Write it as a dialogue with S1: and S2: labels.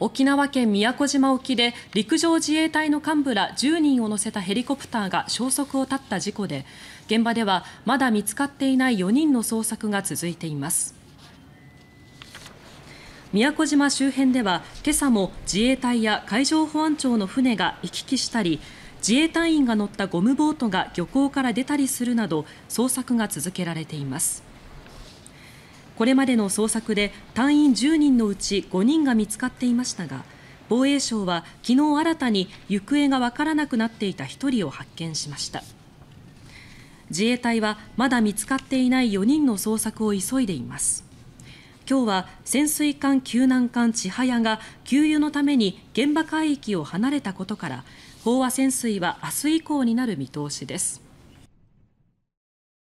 S1: 沖縄県宮古島沖で陸上自衛隊の幹部ら10人を乗せたヘリコプターが消息を絶った事故で現場ではまだ見つかっていない4人の捜索が続いています。宮古島周辺では今朝も自衛隊や海上保安庁の船が行き来したり自衛隊員が乗ったゴムボートが漁港から出たりするなど捜索が続けられています。これまでの捜索で隊員10人のうち5人が見つかっていましたが防衛省は昨日新たに行方がわからなくなっていた1人を発見しました自衛隊はまだ見つかっていない4人の捜索を急いでいます今日は潜水艦救難艦「ちはや」が給油のために現場海域を離れたことから飽和潜水は明日以降になる見通しです。